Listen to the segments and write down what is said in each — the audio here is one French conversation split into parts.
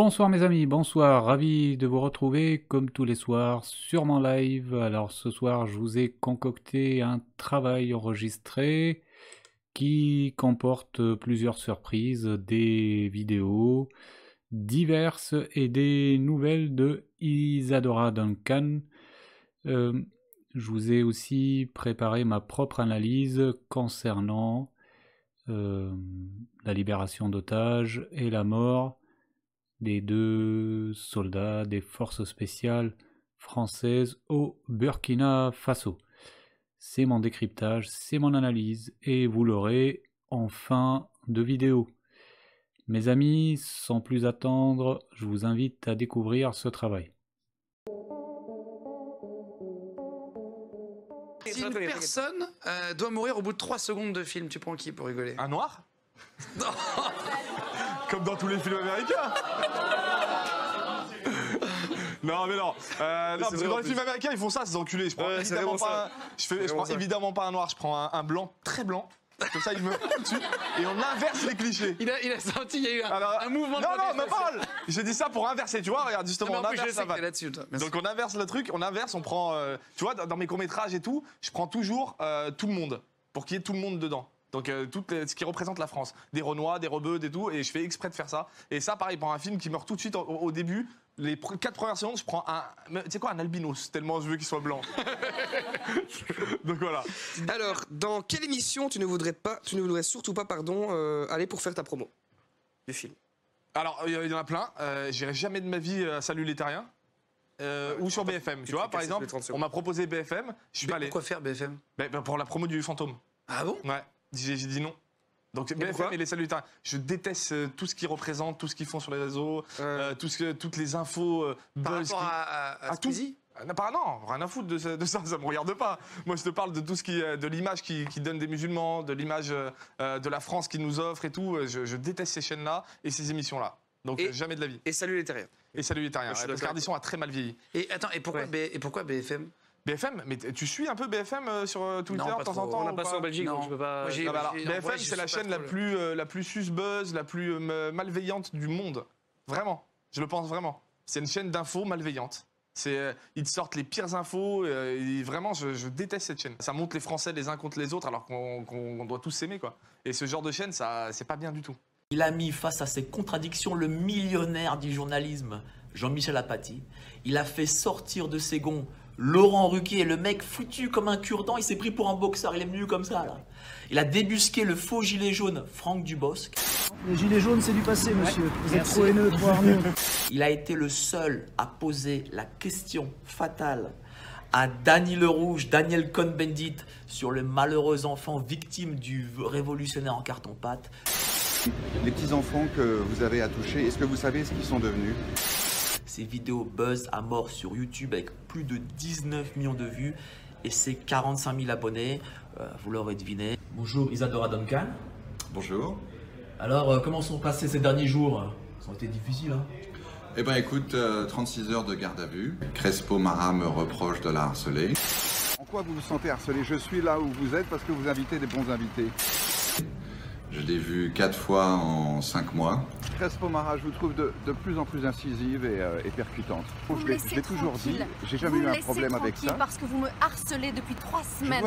Bonsoir mes amis, bonsoir, ravi de vous retrouver comme tous les soirs sur mon live. Alors ce soir je vous ai concocté un travail enregistré qui comporte plusieurs surprises, des vidéos diverses et des nouvelles de Isadora Duncan. Euh, je vous ai aussi préparé ma propre analyse concernant euh, la libération d'otages et la mort des deux soldats des forces spéciales françaises au Burkina Faso. C'est mon décryptage, c'est mon analyse et vous l'aurez en fin de vidéo. Mes amis, sans plus attendre, je vous invite à découvrir ce travail. Si personne euh, doit mourir au bout de 3 secondes de film, tu prends qui pour rigoler Un noir Comme dans tous les films américains non mais non. Euh, parce que dans les films américains ils font ça, ces enculés. Je prends, évidemment, pas un, je, évidemment pas un noir, je prends un, blanc très blanc. Comme ça, il me dessus et on inverse les clichés. Il a, il senti, il y a eu un, mouvement de Non, non, mais parle J'ai dit ça pour inverser, tu vois, regarde, justement, on inverse ça Donc on inverse le truc, on inverse, on prend. Euh, tu vois, dans mes courts-métrages et tout, je prends toujours euh, tout le monde, pour qu'il y ait tout le monde dedans. Donc euh, tout ce qui représente la France, des Renois, des Rebeux, des tout, et je fais exprès de faire ça. Et ça, pareil, pour un film qui meurt tout de suite au, début, les quatre premières secondes, je prends un, tu sais quoi, un albinos, tellement je veux qu'il soit blanc. Donc voilà. Alors, dans quelle émission tu ne voudrais pas, tu ne voudrais surtout pas, pardon, euh, aller pour faire ta promo du film Alors, il y en a plein. Euh, j'irai jamais de ma vie à Salut les Terriens. ou sur BFM, bah, tu vois, par exemple, on m'a proposé BFM, je suis pas allé. Pourquoi faire BFM ben, ben, Pour la promo du fantôme. Ah bon Ouais. J'ai dit non. Donc BFM et les salutins. Je déteste euh, tout ce qu'ils représentent, tout ce qu'ils font sur les réseaux, euh, tout ce toutes les infos. Euh, par rapport à, à, tout. Ah, non, rien à foutre de ça, ça, me regarde pas. Moi, je te parle de tout ce qui, euh, de l'image qui, qui, donne des musulmans, de l'image de la France qui nous offre et tout. Je, déteste ces chaînes-là et ces émissions-là. Donc jamais de la vie. Et salut les terriens. Et salut les terriens. Ouais, a très mal vieilli. Et attends, et pourquoi BFM BFM, mais tu suis un peu BFM euh, sur euh, Twitter de temps en temps On n'a pas en Belgique, pas. BFM, c'est la chaîne euh, la plus, susbeuse, la plus la plus malveillante du monde. Vraiment, je le pense vraiment. C'est une chaîne d'infos malveillante. C'est, ils sortent les pires infos. Et vraiment, je, déteste cette chaîne. Ça monte les Français les uns contre les autres, alors qu'on doit tous s'aimer, quoi. Et ce genre de chaîne, ça, c'est pas bien du tout. Il a mis face à ses contradictions le millionnaire du journalisme, Jean-Michel Apathy. Il a fait sortir de ses gonds Laurent Ruquier, le mec foutu comme un cure-dent, il s'est pris pour un boxeur, il est venu comme ça là. Il a débusqué le faux gilet jaune, Franck Dubosc. Le gilet jaune c'est du passé, monsieur. Vous êtes trop haineux, trop Il a été le seul à poser la question fatale à Dany le Rouge, Daniel Cohn-Bendit, sur le malheureux enfant victime du révolutionnaire en carton-pâte. Les petits-enfants que vous avez à toucher, est-ce que vous savez ce qu'ils sont devenus ses vidéos buzz à mort sur YouTube avec plus de 19 millions de vues et ses 45 000 abonnés. Euh, vous l'aurez deviné. Bonjour Isadora Duncan. Bonjour. Alors, euh, comment sont passés ces derniers jours Ça ont été difficiles hein Eh ben écoute, 36 euh, heures de garde à vue. Crespo Mara me reproche de la harceler. En quoi vous vous sentez harcelé Je suis là où vous êtes parce que vous invitez des bons invités. Je l'ai vu quatre fois en cinq mois. Crespo Pomara, je vous trouve de, de plus en plus incisive et, euh, percutante. Oh, vous je l'ai toujours dit, j'ai jamais eu un problème avec ça. parce que vous me harcelez depuis trois semaines.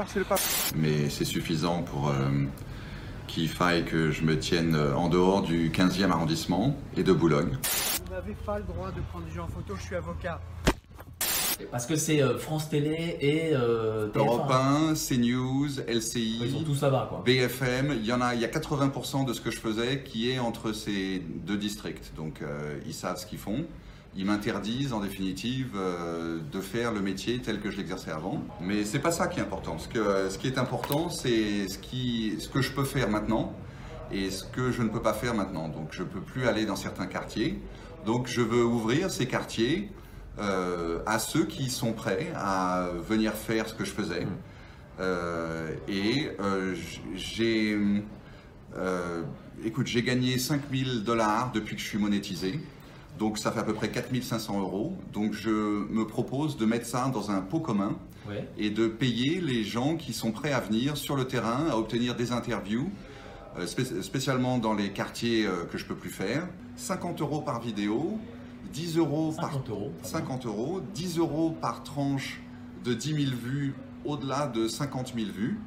Mais c'est suffisant pour euh, qu'il faille que je me tienne euh, en dehors du 15e arrondissement et de Boulogne. Vous n'avez pas le droit de prendre des gens en photo, je suis avocat. Parce que c'est euh, France Télé et euh, Europe 1, CNews, LCI, BFM. Il y en a, il y a 80% de ce que je faisais qui est entre ces deux districts. Donc euh, ils savent ce qu'ils font. Ils m'interdisent en définitive euh, de faire le métier tel que je l'exerçais avant. Mais c'est pas ça qui est important. Ce, que, ce qui est important, c'est ce, qui, ce que je peux faire maintenant et ce que je ne peux pas faire maintenant. Donc je ne peux plus aller dans certains quartiers. Donc je veux ouvrir ces quartiers euh, à ceux qui sont prêts à venir faire ce que je faisais. Mm. Euh, et euh, j'ai. écoute, j'ai gagné 5000 dollars depuis que je suis monétisé. Donc ça fait à peu près 4500 euros. Donc je me propose de mettre ça dans un pot commun et de payer les gens qui sont prêts à venir sur le terrain, à obtenir des interviews, spécialement dans les quartiers que je peux plus faire. 50 euros par vidéo, 10 euros par 50 euros, 10 euros par tranche de 10 000 vues au-delà de 50 000 vues.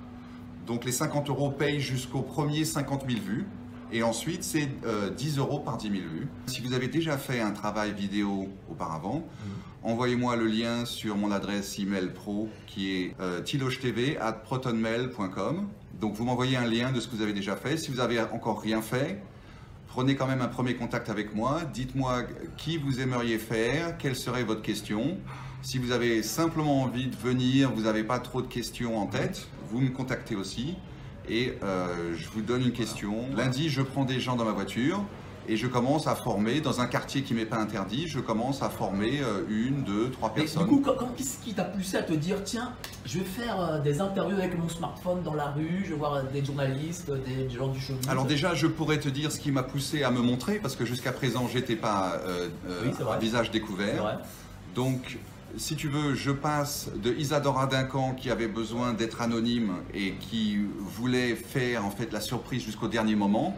Donc les 50 euros payent jusqu'au premier 50 000 vues. Et ensuite, c'est 10 euh, euros par 10 000 vues. Si vous avez déjà fait un travail vidéo auparavant, mm. envoyez-moi le lien sur mon adresse email pro qui est euh, at protonmail.com. Donc vous m'envoyez un lien de ce que vous avez déjà fait. Si vous n'avez encore rien fait, prenez quand même un premier contact avec moi, dites-moi qui vous aimeriez faire, quelle serait votre question. Si vous avez simplement envie de venir, vous n'avez pas trop de questions en tête, vous me contactez aussi et euh, je vous donne une question. Lundi, je prends des gens dans ma voiture et je commence à former dans un quartier qui m'est pas interdit. Je commence à former euh, une, deux, trois personnes. Et du coup, qu'est-ce qui t'a poussé à te dire tiens, je vais faire euh, des interviews avec mon smartphone dans la rue, je vais voir euh, des journalistes, des, gens du showbiz Alors déjà, je pourrais te dire ce qui m'a poussé à me montrer parce que jusqu'à présent, j'étais pas visage découvert. Donc si tu veux, je passe de Isadora Duncan qui avait besoin d'être anonyme et qui voulait faire en fait la surprise jusqu'au dernier moment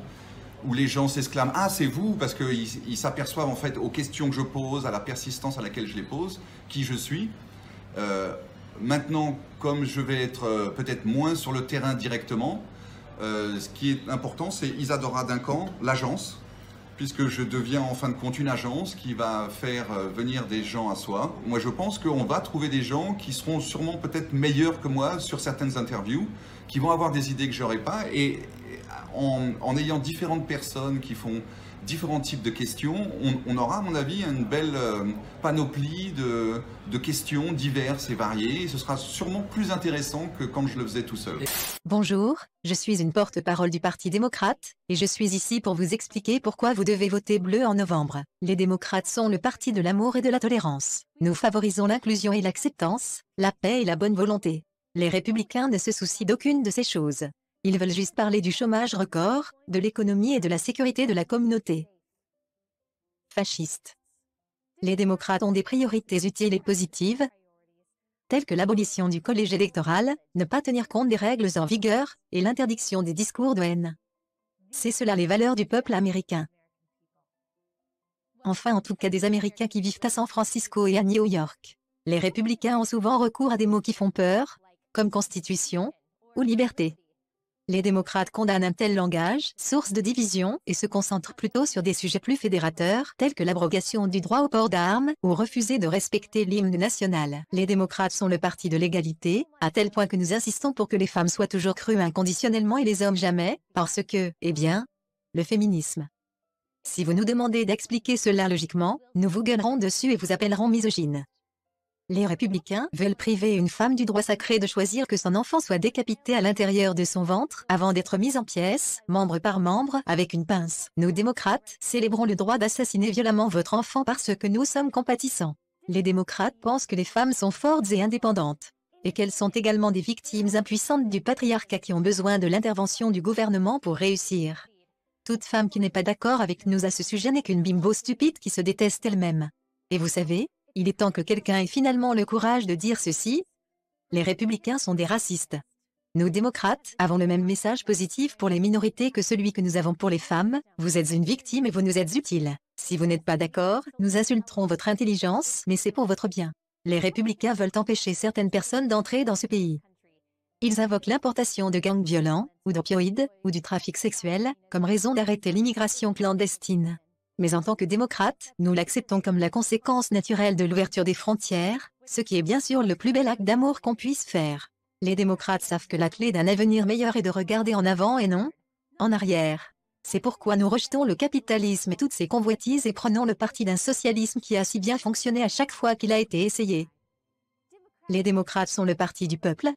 où les gens s'exclament Ah, c'est vous Parce qu'ils s'aperçoivent en fait aux questions que je pose, à la persistance à laquelle je les pose, qui je suis. Euh, maintenant, comme je vais être euh, peut-être moins sur le terrain directement, euh, ce qui est important, c'est Isadora Duncan, l'agence, puisque je deviens en fin de compte une agence qui va faire venir des gens à soi. Moi, je pense qu'on va trouver des gens qui seront sûrement peut-être meilleurs que moi sur certaines interviews, qui vont avoir des idées que j'aurais pas, et en, ayant différentes personnes qui font différents types de questions, on, aura, à mon avis, une belle euh, panoplie de, de, questions diverses et variées. Et ce sera sûrement plus intéressant que quand je le faisais tout seul. Bonjour, je suis une porte-parole du Parti démocrate, et je suis ici pour vous expliquer pourquoi vous devez voter bleu en novembre. Les démocrates sont le parti de l'amour et de la tolérance. Nous favorisons l'inclusion et l'acceptance, la paix et la bonne volonté. Les républicains ne se soucient d'aucune de ces choses. Ils veulent juste parler du chômage record, de l'économie et de la sécurité de la communauté. Fascistes. Les démocrates ont des priorités utiles et positives, telles que l'abolition du collège électoral, ne pas tenir compte des règles en vigueur, et l'interdiction des discours de haine. C'est cela les valeurs du peuple américain. Enfin en tout cas des Américains qui vivent à San Francisco et à New York. Les républicains ont souvent recours à des mots qui font peur, comme constitution ou liberté. Les démocrates condamnent un tel langage, source de division, et se concentrent plutôt sur des sujets plus fédérateurs tels que l'abrogation du droit au port d'armes ou refuser de respecter l'hymne national. Les démocrates sont le parti de l'égalité, à tel point que nous insistons pour que les femmes soient toujours crues inconditionnellement et les hommes jamais, parce que, eh bien, le féminisme. Si vous nous demandez d'expliquer cela logiquement, nous vous gueulerons dessus et vous appellerons misogyne. Les républicains veulent priver une femme du droit sacré de choisir que son enfant soit décapité à l'intérieur de son ventre avant d'être mise en pièces, membre par membre, avec une pince. Nous démocrates célébrons le droit d'assassiner violemment votre enfant parce que nous sommes compatissants. Les démocrates pensent que les femmes sont fortes et indépendantes et qu'elles sont également des victimes impuissantes du patriarcat qui ont besoin de l'intervention du gouvernement pour réussir. Toute femme qui n'est pas d'accord avec nous à ce sujet n'est qu'une bimbo stupide qui se déteste elle-même. Et vous savez, il est temps que quelqu'un ait finalement le courage de dire ceci. Les républicains sont des racistes. Nous démocrates avons le même message positif pour les minorités que celui que nous avons pour les femmes. Vous êtes une victime et vous nous êtes utile. Si vous n'êtes pas d'accord, nous insulterons votre intelligence, mais c'est pour votre bien. Les républicains veulent empêcher certaines personnes d'entrer dans ce pays. Ils invoquent l'importation de gangs violents, ou d'opioïdes, ou du trafic sexuel, comme raison d'arrêter l'immigration clandestine mais en tant que démocrates, nous l'acceptons comme la conséquence naturelle de l'ouverture des frontières, ce qui est bien sûr le plus bel acte d'amour qu'on puisse faire. Les démocrates savent que la clé d'un avenir meilleur est de regarder en avant et non en arrière. C'est pourquoi nous rejetons le capitalisme et toutes ses convoitises et prenons le parti d'un socialisme qui a si bien fonctionné à chaque fois qu'il a été essayé. Les démocrates sont le parti du peuple,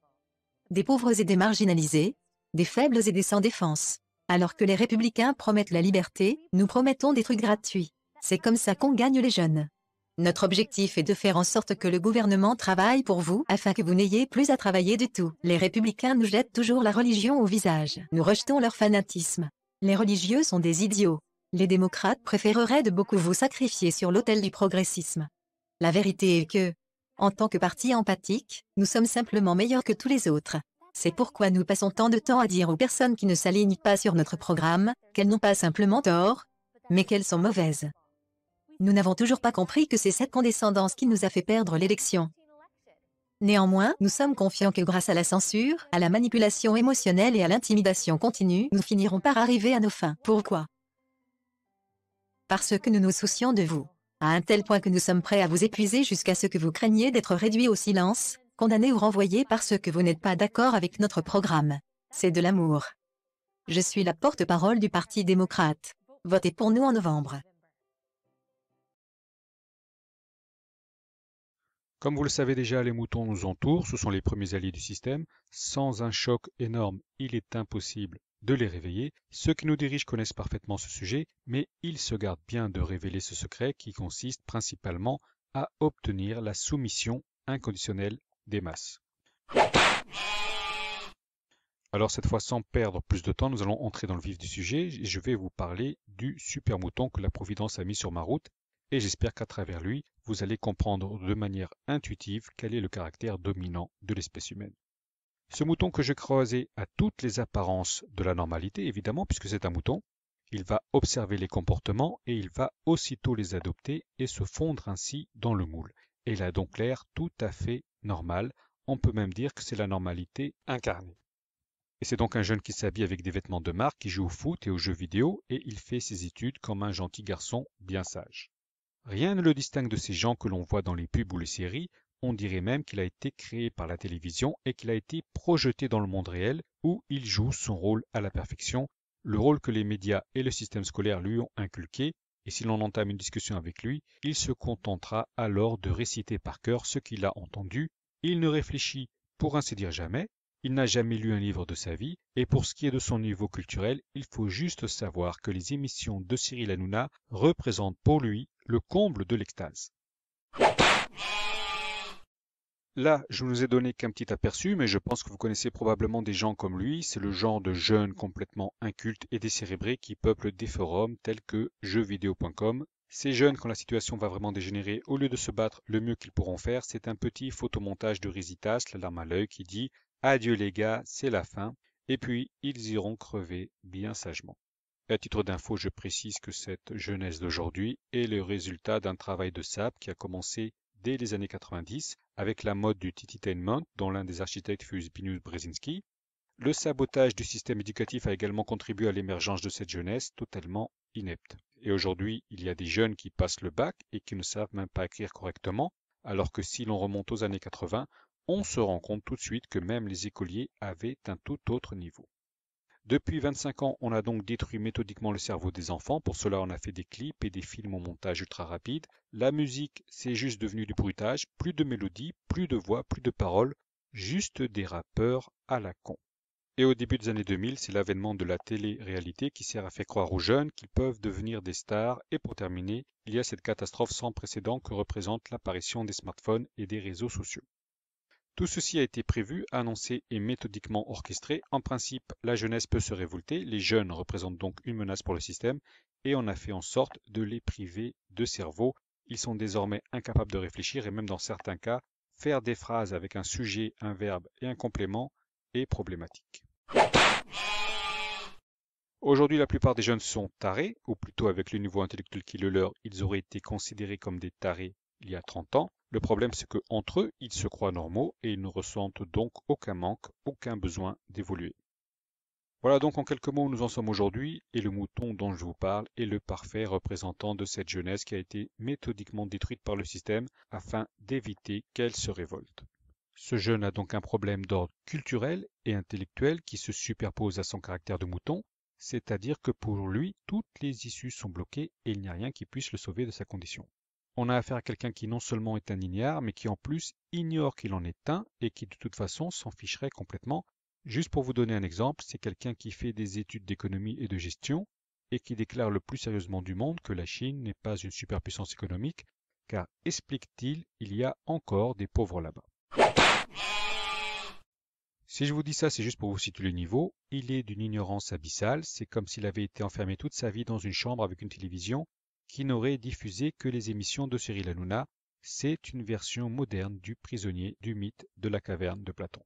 des pauvres et des marginalisés, des faibles et des sans défense. Alors que les républicains promettent la liberté, nous promettons des trucs gratuits. C'est comme ça qu'on gagne les jeunes. Notre objectif est de faire en sorte que le gouvernement travaille pour vous afin que vous n'ayez plus à travailler du tout. Les républicains nous jettent toujours la religion au visage. Nous rejetons leur fanatisme. Les religieux sont des idiots. Les démocrates préféreraient de beaucoup vous sacrifier sur l'autel du progressisme. La vérité est que, en tant que parti empathique, nous sommes simplement meilleurs que tous les autres. C'est pourquoi nous passons tant de temps à dire aux personnes qui ne s'alignent pas sur notre programme, qu'elles n'ont pas simplement tort, mais qu'elles sont mauvaises. Nous n'avons toujours pas compris que c'est cette condescendance qui nous a fait perdre l'élection. Néanmoins, nous sommes confiants que grâce à la censure, à la manipulation émotionnelle et à l'intimidation continue, nous finirons par arriver à nos fins. Pourquoi Parce que nous nous soucions de vous. À un tel point que nous sommes prêts à vous épuiser jusqu'à ce que vous craigniez d'être réduits au silence, condamné ou renvoyé parce que vous n'êtes pas d'accord avec notre programme. C'est de l'amour. Je suis la porte-parole du Parti démocrate. Votez pour nous en novembre. Comme vous le savez déjà, les moutons nous entourent, ce sont les premiers alliés du système. Sans un choc énorme, il est impossible de les réveiller. Ceux qui nous dirigent connaissent parfaitement ce sujet, mais ils se gardent bien de révéler ce secret qui consiste principalement à obtenir la soumission inconditionnelle des masses. Alors cette fois, sans perdre plus de temps, nous allons entrer dans le vif du sujet et je vais vous parler du super mouton que la Providence a mis sur ma route et j'espère qu'à travers lui, vous allez comprendre de manière intuitive quel est le caractère dominant de l'espèce humaine. Ce mouton que je croisais a toutes les apparences de la normalité, évidemment, puisque c'est un mouton. Il va observer les comportements et il va aussitôt les adopter et se fondre ainsi dans le moule. Et il a donc l'air tout à fait normal. on peut même dire que c'est la normalité incarnée. Et c'est donc un jeune qui s'habille avec des vêtements de marque, qui joue au foot et aux jeux vidéo, et il fait ses études comme un gentil garçon bien sage. Rien ne le distingue de ces gens que l'on voit dans les pubs ou les séries, on dirait même qu'il a été créé par la télévision et qu'il a été projeté dans le monde réel où il joue son rôle à la perfection, le rôle que les médias et le système scolaire lui ont inculqué et si l'on entame une discussion avec lui, il se contentera alors de réciter par cœur ce qu'il a entendu, il ne réfléchit pour ainsi dire jamais, il n'a jamais lu un livre de sa vie, et pour ce qui est de son niveau culturel, il faut juste savoir que les émissions de Cyril Hanouna représentent pour lui le comble de l'extase. Là, je ne vous ai donné qu'un petit aperçu, mais je pense que vous connaissez probablement des gens comme lui. C'est le genre de jeunes complètement incultes et décérébrés qui peuplent des forums tels que jeuxvideo.com. Ces jeunes, quand la situation va vraiment dégénérer, au lieu de se battre, le mieux qu'ils pourront faire, c'est un petit photomontage de Rizitas, la larme à l'œil, qui dit Adieu les gars, c'est la fin. Et puis, ils iront crever bien sagement. À titre d'info, je précise que cette jeunesse d'aujourd'hui est le résultat d'un travail de sap qui a commencé dès les années 90 avec la mode du tititainment dont l'un des architectes fut Zbigniew Brzezinski. Le sabotage du système éducatif a également contribué à l'émergence de cette jeunesse totalement inepte. Et aujourd'hui, il y a des jeunes qui passent le bac et qui ne savent même pas écrire correctement, alors que si l'on remonte aux années 80, on se rend compte tout de suite que même les écoliers avaient un tout autre niveau. Depuis 25 ans, on a donc détruit méthodiquement le cerveau des enfants. Pour cela, on a fait des clips et des films au montage ultra rapide. La musique, c'est juste devenu du bruitage. Plus de mélodies, plus de voix, plus de paroles. Juste des rappeurs à la con. Et au début des années 2000, c'est l'avènement de la télé-réalité qui sert à faire croire aux jeunes qu'ils peuvent devenir des stars. Et pour terminer, il y a cette catastrophe sans précédent que représente l'apparition des smartphones et des réseaux sociaux. Tout ceci a été prévu, annoncé et méthodiquement orchestré. En principe, la jeunesse peut se révolter, les jeunes représentent donc une menace pour le système, et on a fait en sorte de les priver de cerveau. Ils sont désormais incapables de réfléchir et même dans certains cas, faire des phrases avec un sujet, un verbe et un complément est problématique. Aujourd'hui, la plupart des jeunes sont tarés, ou plutôt avec le niveau intellectuel qui le leur, ils auraient été considérés comme des tarés il y a 30 ans. Le problème, c'est qu'entre eux, ils se croient normaux et ils ne ressentent donc aucun manque, aucun besoin d'évoluer. Voilà donc en quelques mots où nous en sommes aujourd'hui, et le mouton dont je vous parle est le parfait représentant de cette jeunesse qui a été méthodiquement détruite par le système afin d'éviter qu'elle se révolte. Ce jeune a donc un problème d'ordre culturel et intellectuel qui se superpose à son caractère de mouton, c'est-à-dire que pour lui, toutes les issues sont bloquées et il n'y a rien qui puisse le sauver de sa condition on a affaire à quelqu'un qui non seulement est un ignare, mais qui en plus ignore qu'il en est un et qui de toute façon s'en ficherait complètement. Juste pour vous donner un exemple, c'est quelqu'un qui fait des études d'économie et de gestion et qui déclare le plus sérieusement du monde que la Chine n'est pas une superpuissance économique, car, explique-t-il, il y a encore des pauvres là-bas. Si je vous dis ça, c'est juste pour vous situer le niveau. Il est d'une ignorance abyssale, c'est comme s'il avait été enfermé toute sa vie dans une chambre avec une télévision qui n'aurait diffusé que les émissions de La Hanouna. C'est une version moderne du prisonnier du mythe de la caverne de Platon.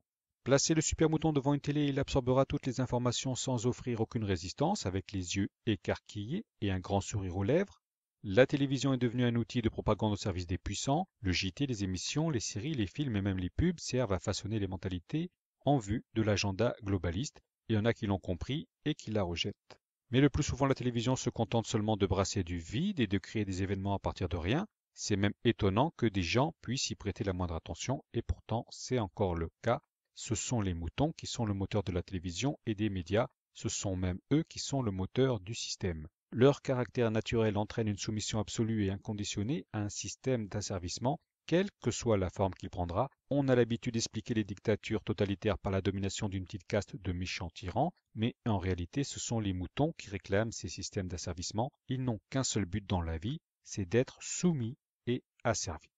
Placer le super mouton devant une télé, il absorbera toutes les informations sans offrir aucune résistance, avec les yeux écarquillés et un grand sourire aux lèvres. La télévision est devenue un outil de propagande au service des puissants. Le JT, les émissions, les séries, les films et même les pubs servent à façonner les mentalités en vue de l'agenda globaliste. Il y en a qui l'ont compris et qui la rejettent. Mais le plus souvent, la télévision se contente seulement de brasser du vide et de créer des événements à partir de rien. C'est même étonnant que des gens puissent y prêter la moindre attention, et pourtant c'est encore le cas. Ce sont les moutons qui sont le moteur de la télévision et des médias, ce sont même eux qui sont le moteur du système. Leur caractère naturel entraîne une soumission absolue et inconditionnée à un système d'asservissement quelle que soit la forme qu'il prendra, on a l'habitude d'expliquer les dictatures totalitaires par la domination d'une petite caste de méchants tyrans, mais en réalité ce sont les moutons qui réclament ces systèmes d'asservissement. Ils n'ont qu'un seul but dans la vie, c'est d'être soumis et asservis.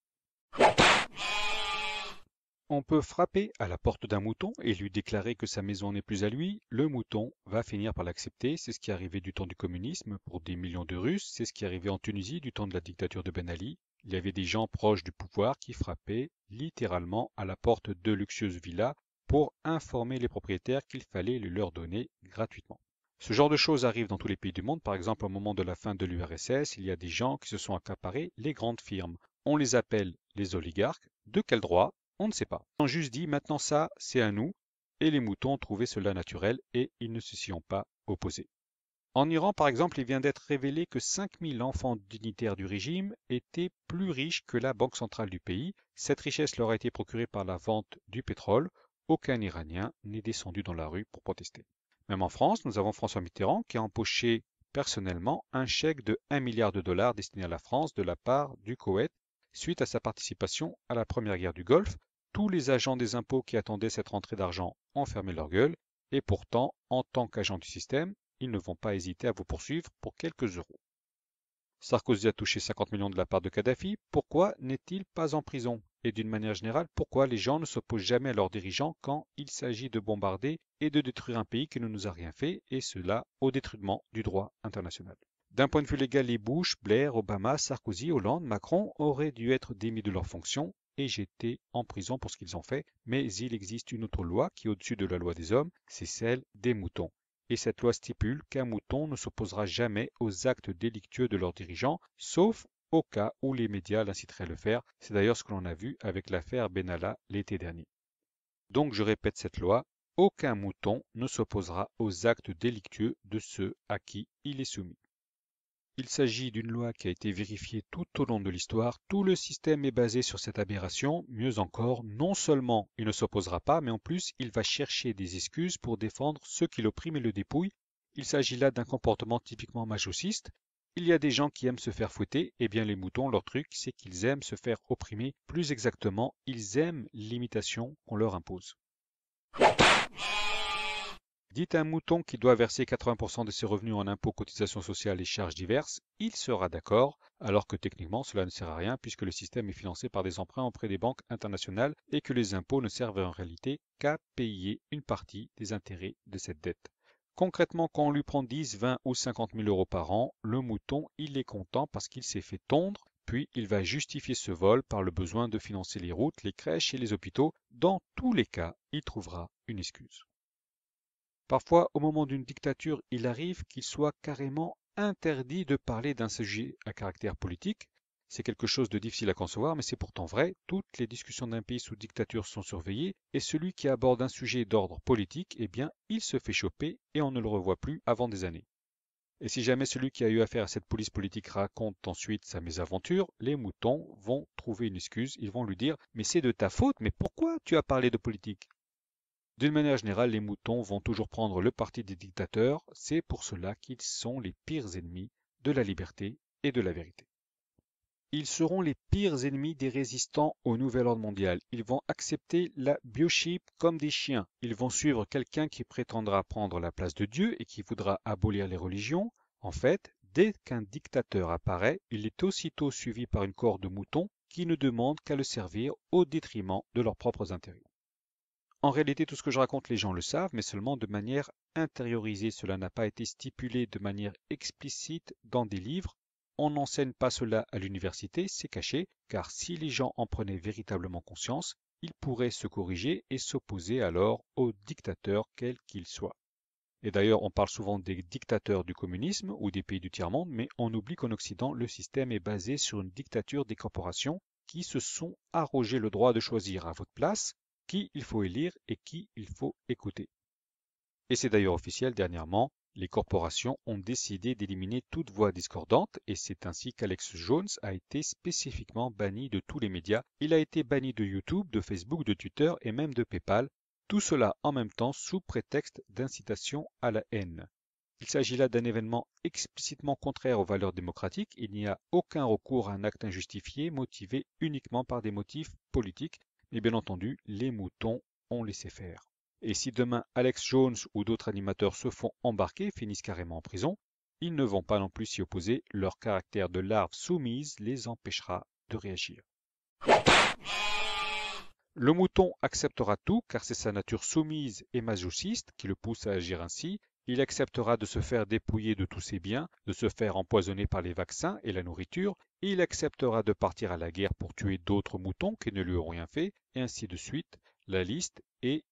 On peut frapper à la porte d'un mouton et lui déclarer que sa maison n'est plus à lui, le mouton va finir par l'accepter, c'est ce qui est arrivé du temps du communisme pour des millions de Russes, c'est ce qui est arrivé en Tunisie du temps de la dictature de Ben Ali, il y avait des gens proches du pouvoir qui frappaient littéralement à la porte de luxueuses villas pour informer les propriétaires qu'il fallait leur donner gratuitement. Ce genre de choses arrive dans tous les pays du monde. Par exemple, au moment de la fin de l'URSS, il y a des gens qui se sont accaparés les grandes firmes. On les appelle les oligarques. De quel droit On ne sait pas. On juste dit maintenant ça, c'est à nous. Et les moutons ont trouvé cela naturel et ils ne se sont pas opposés. En Iran, par exemple, il vient d'être révélé que 5000 enfants dignitaires du régime étaient plus riches que la Banque centrale du pays. Cette richesse leur a été procurée par la vente du pétrole. Aucun Iranien n'est descendu dans la rue pour protester. Même en France, nous avons François Mitterrand qui a empoché personnellement un chèque de 1 milliard de dollars destiné à la France de la part du Koweït suite à sa participation à la première guerre du Golfe. Tous les agents des impôts qui attendaient cette rentrée d'argent ont fermé leur gueule et pourtant, en tant qu'agent du système, ils ne vont pas hésiter à vous poursuivre pour quelques euros. Sarkozy a touché 50 millions de la part de Kadhafi, pourquoi n'est-il pas en prison Et d'une manière générale, pourquoi les gens ne s'opposent jamais à leurs dirigeants quand il s'agit de bombarder et de détruire un pays qui ne nous a rien fait, et cela au détriment du droit international D'un point de vue légal, les Bush, Blair, Obama, Sarkozy, Hollande, Macron auraient dû être démis de leurs fonctions et j'étais en prison pour ce qu'ils ont fait, mais il existe une autre loi qui est au-dessus de la loi des hommes, c'est celle des moutons et cette loi stipule qu'un mouton ne s'opposera jamais aux actes délictueux de leurs dirigeants, sauf au cas où les médias l'inciteraient à le faire. C'est d'ailleurs ce que l'on a vu avec l'affaire Benalla l'été dernier. Donc je répète cette loi, aucun mouton ne s'opposera aux actes délictueux de ceux à qui il est soumis. Il s'agit d'une loi qui a été vérifiée tout au long de l'histoire. Tout le système est basé sur cette aberration. Mieux encore, non seulement il ne s'opposera pas, mais en plus il va chercher des excuses pour défendre ceux qui l'oppriment et le dépouillent. Il s'agit là d'un comportement typiquement majoussiste. Il y a des gens qui aiment se faire fouetter, eh bien les moutons, leur truc, c'est qu'ils aiment se faire opprimer. Plus exactement, ils aiment l'imitation qu'on leur impose. Dites à un mouton qui doit verser 80% de ses revenus en impôts, cotisations sociales et charges diverses, il sera d'accord, alors que techniquement cela ne sert à rien puisque le système est financé par des emprunts auprès des banques internationales et que les impôts ne servent en réalité qu'à payer une partie des intérêts de cette dette. Concrètement, quand on lui prend 10, 20 ou 50 000 euros par an, le mouton, il est content parce qu'il s'est fait tondre, puis il va justifier ce vol par le besoin de financer les routes, les crèches et les hôpitaux. Dans tous les cas, il trouvera une excuse. Parfois, au moment d'une dictature, il arrive qu'il soit carrément interdit de parler d'un sujet à caractère politique. C'est quelque chose de difficile à concevoir, mais c'est pourtant vrai. Toutes les discussions d'un pays sous dictature sont surveillées, et celui qui aborde un sujet d'ordre politique, eh bien, il se fait choper et on ne le revoit plus avant des années. Et si jamais celui qui a eu affaire à cette police politique raconte ensuite sa mésaventure, les moutons vont trouver une excuse, ils vont lui dire Mais c'est de ta faute, mais pourquoi tu as parlé de politique d'une manière générale, les moutons vont toujours prendre le parti des dictateurs, c'est pour cela qu'ils sont les pires ennemis de la liberté et de la vérité. Ils seront les pires ennemis des résistants au nouvel ordre mondial. Ils vont accepter la biochip comme des chiens. Ils vont suivre quelqu'un qui prétendra prendre la place de Dieu et qui voudra abolir les religions. En fait, dès qu'un dictateur apparaît, il est aussitôt suivi par une corde de moutons qui ne demande qu'à le servir au détriment de leurs propres intérêts. En réalité, tout ce que je raconte, les gens le savent, mais seulement de manière intériorisée. Cela n'a pas été stipulé de manière explicite dans des livres. On n'enseigne pas cela à l'université, c'est caché, car si les gens en prenaient véritablement conscience, ils pourraient se corriger et s'opposer alors aux dictateurs, quels qu'ils soient. Et d'ailleurs, on parle souvent des dictateurs du communisme ou des pays du tiers-monde, mais on oublie qu'en Occident, le système est basé sur une dictature des corporations qui se sont arrogé le droit de choisir à votre place qui il faut élire et qui il faut écouter. Et c'est d'ailleurs officiel dernièrement, les corporations ont décidé d'éliminer toute voix discordante et c'est ainsi qu'Alex Jones a été spécifiquement banni de tous les médias. Il a été banni de YouTube, de Facebook, de Twitter et même de PayPal, tout cela en même temps sous prétexte d'incitation à la haine. Il s'agit là d'un événement explicitement contraire aux valeurs démocratiques, il n'y a aucun recours à un acte injustifié motivé uniquement par des motifs politiques mais bien entendu, les moutons ont laissé faire. Et si demain Alex Jones ou d'autres animateurs se font embarquer, finissent carrément en prison, ils ne vont pas non plus s'y opposer, leur caractère de larve soumise les empêchera de réagir. Le mouton acceptera tout car c'est sa nature soumise et masochiste qui le pousse à agir ainsi il acceptera de se faire dépouiller de tous ses biens, de se faire empoisonner par les vaccins et la nourriture, il acceptera de partir à la guerre pour tuer d'autres moutons qui ne lui ont rien fait, et ainsi de suite, la liste est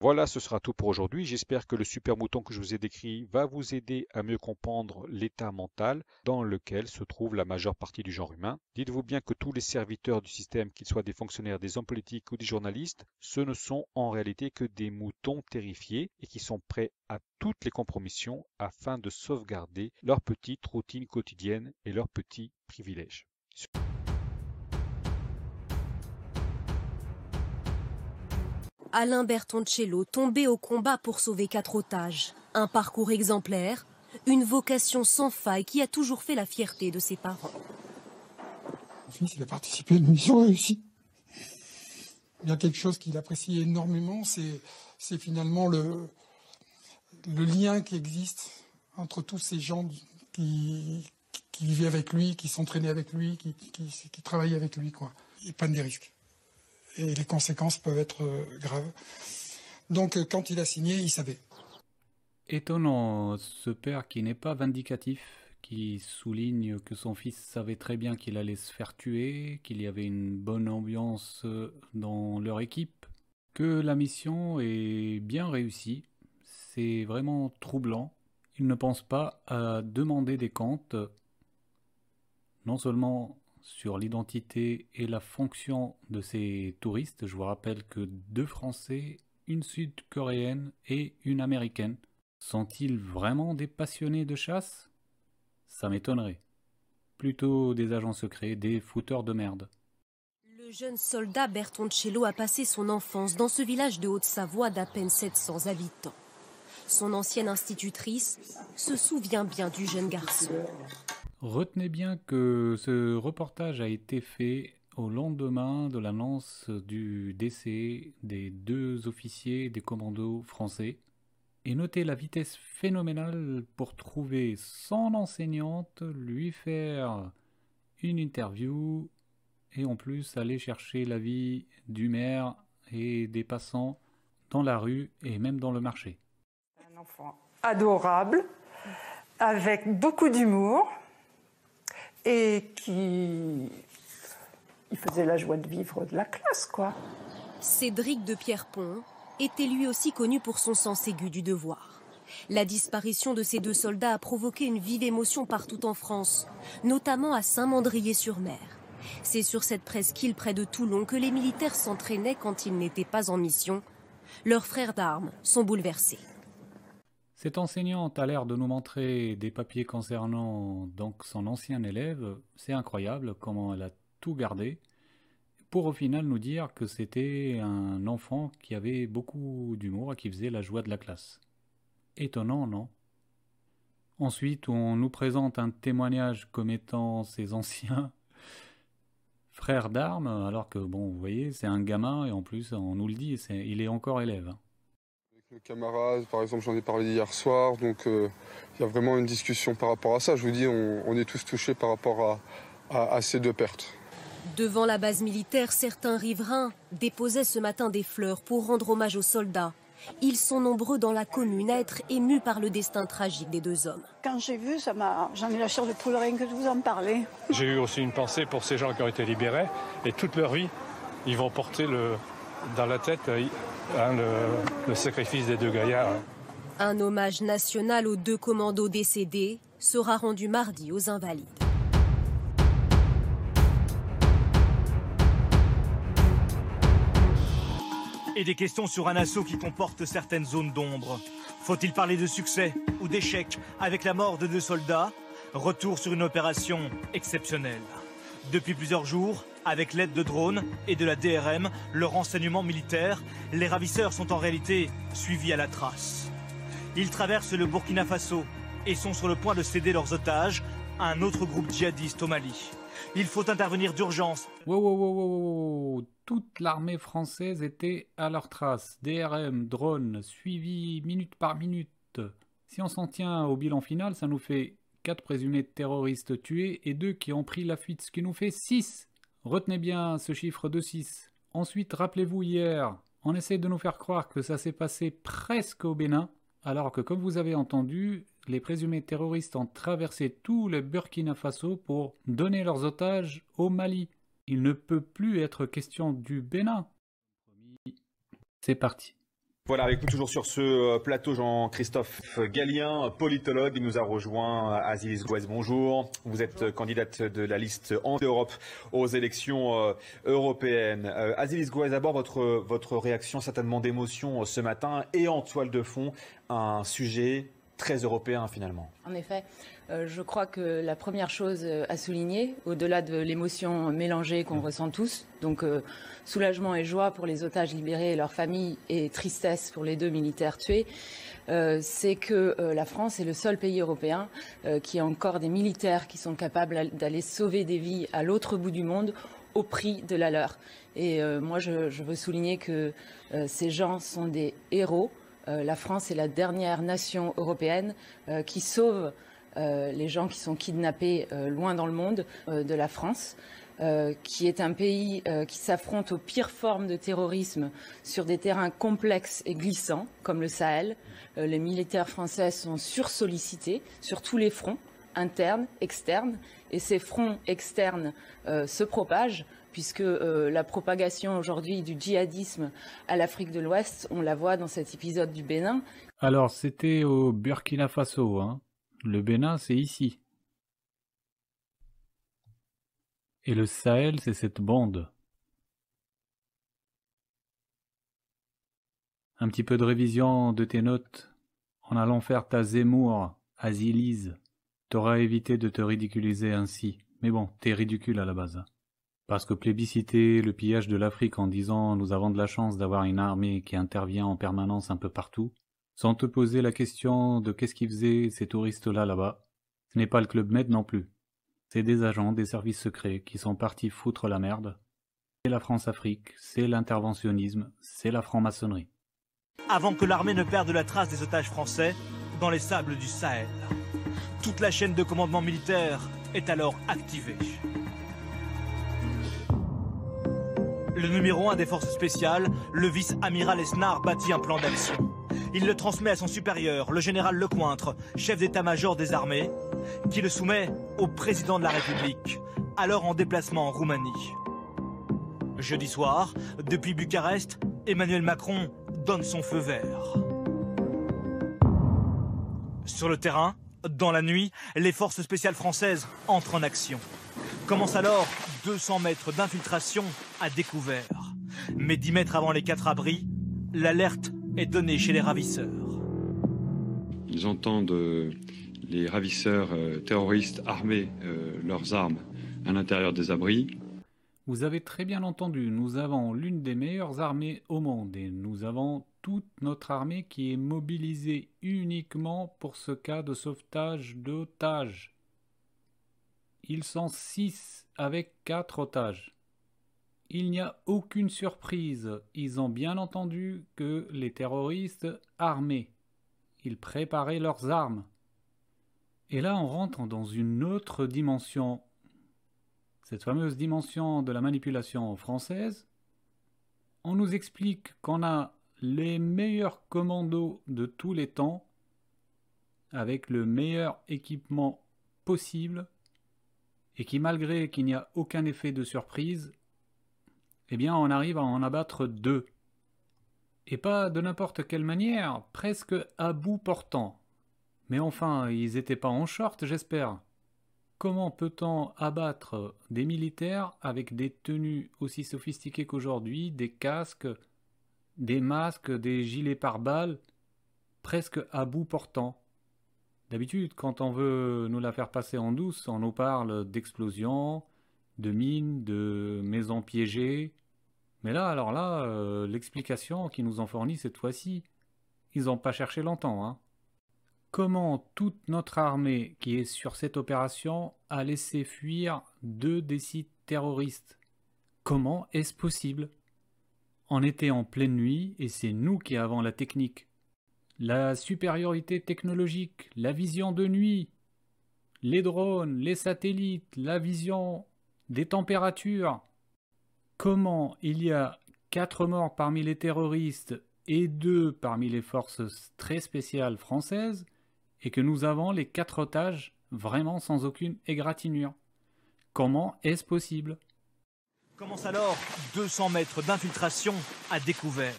voilà, ce sera tout pour aujourd'hui. J'espère que le super mouton que je vous ai décrit va vous aider à mieux comprendre l'état mental dans lequel se trouve la majeure partie du genre humain. Dites-vous bien que tous les serviteurs du système, qu'ils soient des fonctionnaires, des hommes politiques ou des journalistes, ce ne sont en réalité que des moutons terrifiés et qui sont prêts à toutes les compromissions afin de sauvegarder leur petite routine quotidienne et leurs petits privilèges. Alain Bertoncello tombé au combat pour sauver quatre otages. Un parcours exemplaire, une vocation sans faille qui a toujours fait la fierté de ses parents. Enfin, fils, il a participé à une mission réussie. Il y a quelque chose qu'il apprécie énormément, c'est finalement le, lien qui existe entre tous ces gens qui, vivaient avec lui, qui s'entraînaient avec lui, qui, qui, travaillaient avec lui. Quoi. Il pas des risques et les conséquences peuvent être euh, graves. Donc euh, quand il a signé, il savait. Étonnant ce père qui n'est pas vindicatif, qui souligne que son fils savait très bien qu'il allait se faire tuer, qu'il y avait une bonne ambiance euh, dans leur équipe, que la mission est bien réussie. C'est vraiment troublant. Il ne pense pas à demander des comptes. Non seulement sur l'identité et la fonction de ces touristes. Je vous rappelle que deux Français, une Sud-Coréenne et une Américaine. Sont-ils vraiment des passionnés de chasse Ça m'étonnerait. Plutôt des agents secrets, des fouteurs de merde. Le jeune soldat Bertoncello a passé son enfance dans ce village de Haute-Savoie d'à peine 700 habitants. Son ancienne institutrice se souvient bien du jeune garçon. Retenez bien que ce reportage a été fait au lendemain de l'annonce du décès des deux officiers des commandos français. Et notez la vitesse phénoménale pour trouver son enseignante, lui faire une interview et en plus aller chercher l'avis du maire et des passants dans la rue et même dans le marché. Un enfant adorable, avec beaucoup d'humour, et qui il faisait la joie de vivre de la classe, quoi. Cédric de Pierrepont était lui aussi connu pour son sens aigu du devoir. La disparition de ces deux soldats a provoqué une vive émotion partout en France, notamment à Saint-Mandrier-sur-Mer. C'est sur cette presqu'île près de Toulon que les militaires s'entraînaient quand ils n'étaient pas en mission. Leurs frères d'armes sont bouleversés. Cette enseignante a l'air de nous montrer des papiers concernant donc son ancien élève. C'est incroyable comment elle a tout gardé pour au final nous dire que c'était un enfant qui avait beaucoup d'humour et qui faisait la joie de la classe. Étonnant, non Ensuite, on nous présente un témoignage comme étant ses anciens frères d'armes, alors que, bon, vous voyez, c'est un gamin, et en plus, on nous le dit, il est encore élève. Hein camarades, par exemple, j'en ai parlé hier soir, donc euh, il y a vraiment une discussion par rapport à ça. Je vous dis, on, est tous touchés par rapport à, à, ces deux pertes. Devant la base militaire, certains riverains déposaient ce matin des fleurs pour rendre hommage aux soldats. Ils sont nombreux dans la commune à être émus par le destin tragique des deux hommes. Quand j'ai vu, ça m'a, j'en ai la chair de poule rien que de vous en parler. J'ai eu aussi une pensée pour ces gens qui ont été libérés et toute leur vie, ils vont porter le, dans la tête euh, hein, le sacrifice des deux gaillards. Hein. Un hommage national aux deux commandos décédés sera rendu mardi aux Invalides. Et des questions sur un assaut qui comporte certaines zones d'ombre. Faut-il parler de succès ou d'échec avec la mort de deux soldats Retour sur une opération exceptionnelle. Depuis plusieurs jours, avec l'aide de drones et de la DRM, le renseignement militaire, les ravisseurs sont en réalité suivis à la trace. Ils traversent le Burkina Faso et sont sur le point de céder leurs otages à un autre groupe djihadiste au Mali. Il faut intervenir d'urgence. Wow, wow, wow, wow, Toute l'armée française était à leur trace. DRM, drones, suivis minute par minute. Si on s'en tient au bilan final, ça nous fait 4 présumés terroristes tués et 2 qui ont pris la fuite, ce qui nous fait 6. Retenez bien ce chiffre de 6. Ensuite, rappelez-vous hier, on essaie de nous faire croire que ça s'est passé presque au Bénin, alors que comme vous avez entendu, les présumés terroristes ont traversé tout le Burkina Faso pour donner leurs otages au Mali. Il ne peut plus être question du Bénin. C'est parti. Voilà, avec nous toujours sur ce euh, plateau Jean-Christophe Gallien, politologue, il nous a rejoint euh, Asilis Gouez, bonjour. Vous êtes euh, candidate de la liste en Europe aux élections européennes. Asilis Gouez, d'abord votre, votre réaction certainement d'émotion ce matin et en toile de fond, un sujet très européen finalement. En effet, euh, je crois que la première chose euh, à souligner, au-delà de l'émotion mélangée qu'on mm. ressent tous, donc euh, soulagement et joie pour les otages libérés et leurs familles et tristesse pour les deux militaires tués, c'est que la France est le seul pays européen qui a encore des militaires qui sont capables d'aller sauver des vies à l'autre bout du monde au prix de la leur. Et moi, je, veux souligner que ces gens sont des héros. Euh, la France est la dernière nation européenne euh, qui sauve euh, les gens qui sont kidnappés loin dans le monde de la France. qui est un pays qui s'affronte aux pires formes de terrorisme sur des terrains complexes et glissants, comme le Sahel. les militaires français sont sursollicités sur tous les fronts, internes, externes, et ces fronts externes se propagent puisque euh, la propagation aujourd'hui du djihadisme à l'Afrique de l'Ouest, on la voit dans cet épisode du Bénin. Alors, c'était au Burkina Faso. Hein. Le Bénin, c'est ici. Et le Sahel, c'est cette bande. Un petit peu de révision de tes notes en allant faire ta Zemmour à T'auras évité de te ridiculiser ainsi. Mais bon, t'es ridicule à la base. Parce que plébisciter le pillage de l'Afrique en disant nous avons de la chance d'avoir une armée qui intervient en permanence un peu partout, sans te poser la question de qu'est-ce qu'ils faisaient ces touristes-là là-bas, ce n'est pas le Club Med non plus. C'est des agents des services secrets qui sont partis foutre la merde. C'est la France-Afrique, c'est l'interventionnisme, c'est la franc-maçonnerie. Avant que l'armée ne perde la trace des otages français dans les sables du Sahel, toute la chaîne de commandement militaire est alors activée. Le numéro 1 des forces spéciales, le vice-amiral Esnar, bâtit un plan d'action. Il le transmet à son supérieur, le général Lecointre, chef d'état-major des armées, qui le soumet au président de la République, alors en déplacement en Roumanie. Jeudi soir, depuis Bucarest, Emmanuel Macron donne son feu vert. Sur le terrain, dans la nuit, les forces spéciales françaises entrent en action. Commence alors 200 mètres d'infiltration découvert. Mais 10 mètres avant les quatre abris, l'alerte est donnée chez les ravisseurs. Ils entendent euh, les ravisseurs euh, terroristes armer euh, leurs armes à l'intérieur des abris. Vous avez très bien entendu, nous avons l'une des meilleures armées au monde et nous avons toute notre armée qui est mobilisée uniquement pour ce cas de sauvetage d'otages. Ils sont six avec quatre otages. Il n'y a aucune surprise, ils ont bien entendu que les terroristes armés. Ils préparaient leurs armes. Et là, on rentre dans une autre dimension. Cette fameuse dimension de la manipulation française. On nous explique qu'on a les meilleurs commandos de tous les temps, avec le meilleur équipement possible, et qui malgré qu'il n'y a aucun effet de surprise, eh bien on arrive à en abattre deux. Et pas de n'importe quelle manière, presque à bout portant. Mais enfin, ils n'étaient pas en short, j'espère. Comment peut-on abattre des militaires avec des tenues aussi sophistiquées qu'aujourd'hui, des casques, des masques, des gilets pare-balles, presque à bout portant D'habitude, quand on veut nous la faire passer en douce, on nous parle d'explosions, de mines, de maisons piégées. Mais là, alors là, euh, l'explication qu'ils nous ont fournie cette fois-ci, ils n'ont pas cherché longtemps. Hein. Comment toute notre armée qui est sur cette opération a laissé fuir deux des sites terroristes Comment est-ce possible On était en pleine nuit et c'est nous qui avons la technique. La supériorité technologique, la vision de nuit, les drones, les satellites, la vision des températures. Comment il y a quatre morts parmi les terroristes et deux parmi les forces très spéciales françaises et que nous avons les quatre otages vraiment sans aucune égratignure Comment est-ce possible Commence alors 200 mètres d'infiltration à découvert.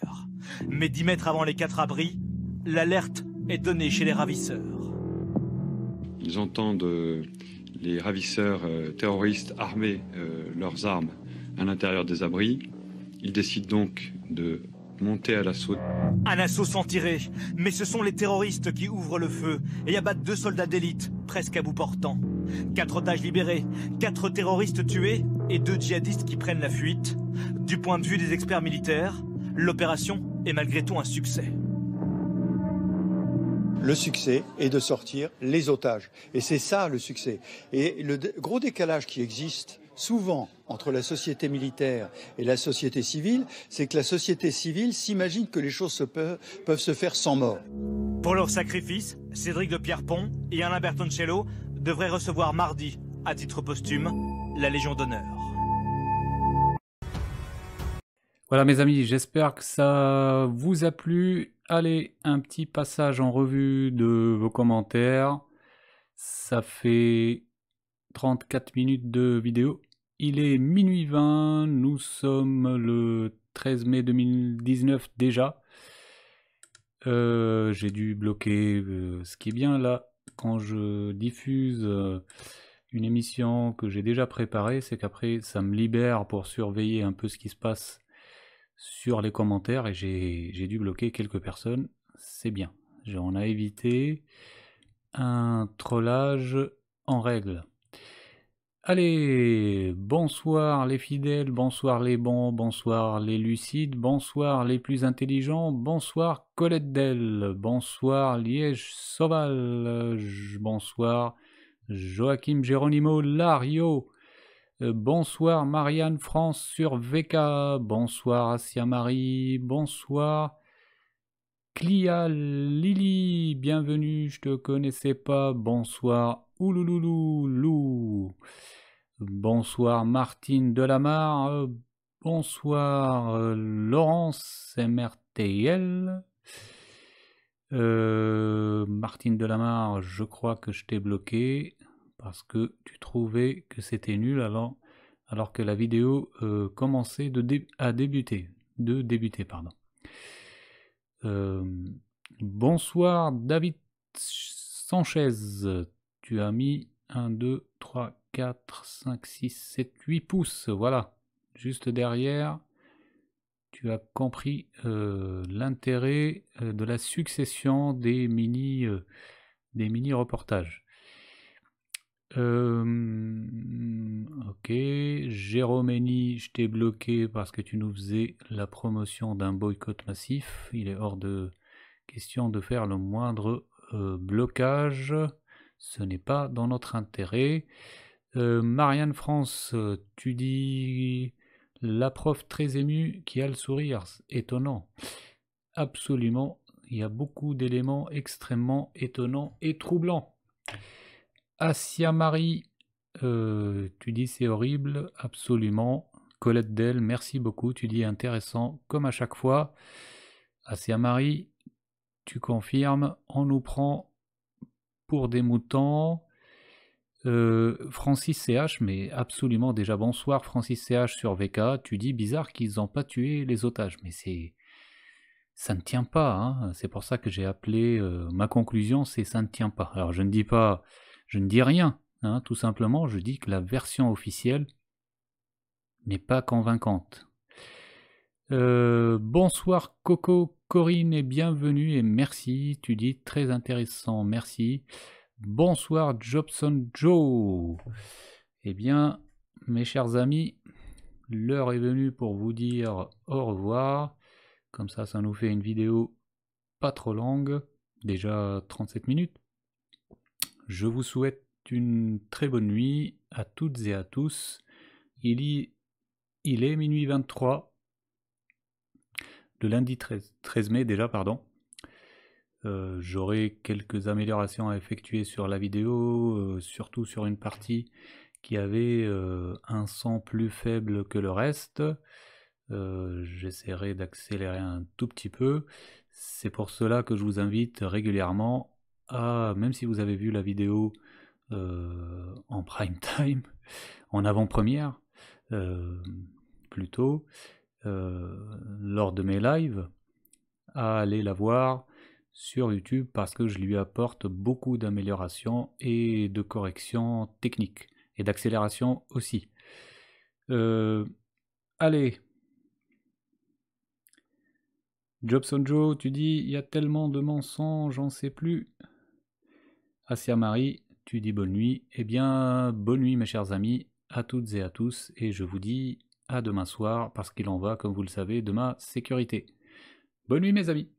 Mais 10 mètres avant les quatre abris, l'alerte est donnée chez les ravisseurs. Ils entendent euh, les ravisseurs euh, terroristes armaient euh, leurs armes à l'intérieur des abris. Ils décident donc de monter à l'assaut. Un assaut sans tirer, mais ce sont les terroristes qui ouvrent le feu et abattent deux soldats d'élite, presque à bout portant. Quatre otages libérés, quatre terroristes tués et deux djihadistes qui prennent la fuite. Du point de vue des experts militaires, l'opération est malgré tout un succès. Le succès est de sortir les otages. Et c'est ça le succès. Et le gros décalage qui existe souvent entre la société militaire et la société civile, c'est que la société civile s'imagine que les choses peuvent, peuvent, se faire sans mort. Pour leur sacrifice, Cédric de Pierrepont et Alain Bertoncello devraient recevoir mardi, à titre posthume, la Légion d'honneur. Voilà mes amis, j'espère que ça vous a plu Allez, un petit passage en revue de vos commentaires. Ça fait 34 minutes de vidéo. Il est minuit 20, nous sommes le 13 mai 2019 déjà. Euh, j'ai dû bloquer euh, ce qui est bien là quand je diffuse. Euh, une émission que j'ai déjà préparée, c'est qu'après ça me libère pour surveiller un peu ce qui se passe sur les commentaires et j'ai dû bloquer quelques personnes. C'est bien. On a évité un trollage en règle. Allez, bonsoir les fidèles, bonsoir les bons, bonsoir les lucides, bonsoir les plus intelligents, bonsoir Colette Dell, bonsoir Liège Sauval, bonsoir Joachim Geronimo Lario, euh, bonsoir Marianne France sur VK. Bonsoir Asia Marie. Bonsoir Clia Lily. Bienvenue, je te connaissais pas. Bonsoir Oulouloulou Lou. Bonsoir Martine Delamare. bonsoir euh, Laurence MRTL. Euh, Martine Delamarre. je crois que je t'ai bloqué parce que tu trouvais que c'était nul alors, alors que la vidéo euh, commençait de à débuter. De débuter, pardon. Euh, bonsoir David Sanchez. Tu as mis 1, 2, 3, 4, 5, 6, 7, 8 pouces. Voilà. Juste derrière, tu as compris euh, l'intérêt de la succession des mini, des mini reportages. Euh, ok, Jérôme je t'ai bloqué parce que tu nous faisais la promotion d'un boycott massif. Il est hors de question de faire le moindre euh, blocage. Ce n'est pas dans notre intérêt. Euh, Marianne France, tu dis la prof très émue qui a le sourire. Étonnant. Absolument. Il y a beaucoup d'éléments extrêmement étonnants et troublants. Asia ah, Marie, euh, tu dis c'est horrible, absolument. Colette Del, merci beaucoup, tu dis intéressant comme à chaque fois. Asia ah, Marie, tu confirmes, on nous prend pour des moutons. Euh, Francis CH, mais absolument déjà bonsoir Francis CH sur VK, tu dis bizarre qu'ils n'ont pas tué les otages, mais c'est... Ça ne tient pas, hein. c'est pour ça que j'ai appelé euh, ma conclusion, c'est ça ne tient pas. Alors je ne dis pas je ne dis rien, hein, tout simplement, je dis que la version officielle n'est pas convaincante. Euh, bonsoir Coco, Corinne et bienvenue et merci, tu dis très intéressant, merci. Bonsoir Jobson Joe. Eh bien, mes chers amis, l'heure est venue pour vous dire au revoir. Comme ça, ça nous fait une vidéo pas trop longue, déjà 37 minutes. Je vous souhaite une très bonne nuit à toutes et à tous. Il, y... Il est minuit 23 de lundi 13, mai déjà, pardon. Euh, j'aurai quelques améliorations à effectuer sur la vidéo, euh, surtout sur une partie qui avait euh, un son plus faible que le reste. J'essaierai d'accélérer un tout petit peu. C'est pour cela que je vous invite régulièrement ah, même si vous avez vu la vidéo euh, en prime time, en avant-première, euh, plutôt, euh, lors de mes lives, à aller la voir sur YouTube parce que je lui apporte beaucoup d'améliorations et de corrections techniques et d'accélération aussi. allez, Jobson Joe, tu dis, il y a tellement de mensonges, j'en sais plus. Asia Marie, tu dis bonne nuit. Eh bien, bonne nuit mes chers amis, à toutes et à tous, et je vous dis à demain soir, parce qu'il en va, comme vous le savez, de ma sécurité. Bonne nuit mes amis